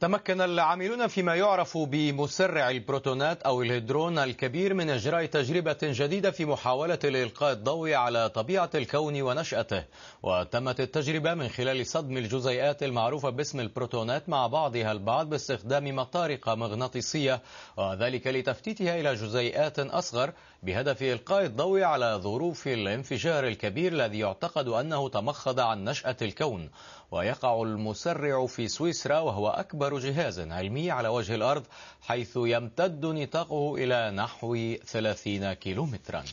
تمكن العاملون فيما يعرف بمسرع البروتونات أو الهيدرون الكبير من إجراء تجربة جديدة في محاولة لإلقاء الضوء على طبيعة الكون ونشأته وتمت التجربة من خلال صدم الجزيئات المعروفة باسم البروتونات مع بعضها البعض باستخدام مطارق مغناطيسية وذلك لتفتيتها إلى جزيئات أصغر بهدف إلقاء الضوء على ظروف الانفجار الكبير الذي يعتقد أنه تمخض عن نشأة الكون ويقع المسرع في سويسرا وهو أكبر أكبر جهاز علمي على وجه الأرض حيث يمتد نطاقه إلى نحو 30 كيلومتراً